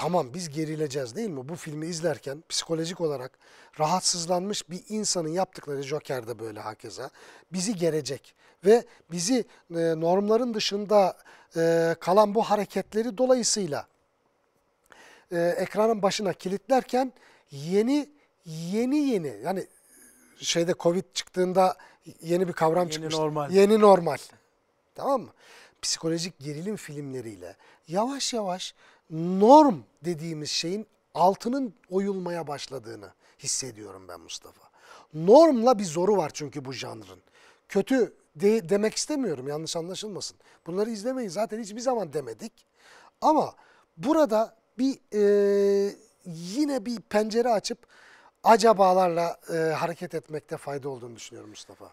Tamam biz gerileceğiz değil mi? Bu filmi izlerken psikolojik olarak rahatsızlanmış bir insanın yaptıkları Joker böyle hakeza. Bizi gerecek ve bizi e, normların dışında e, kalan bu hareketleri dolayısıyla e, ekranın başına kilitlerken yeni yeni yeni yani şeyde Covid çıktığında yeni bir kavram yeni Normal. Yeni normal. Tamam mı? psikolojik gerilim filmleriyle yavaş yavaş norm dediğimiz şeyin altının oyulmaya başladığını hissediyorum ben Mustafa. Normla bir zoru var çünkü bu janrın. Kötü de demek istemiyorum yanlış anlaşılmasın. Bunları izlemeyin zaten hiçbir zaman demedik. Ama burada bir e, yine bir pencere açıp acabalarla e, hareket etmekte fayda olduğunu düşünüyorum Mustafa.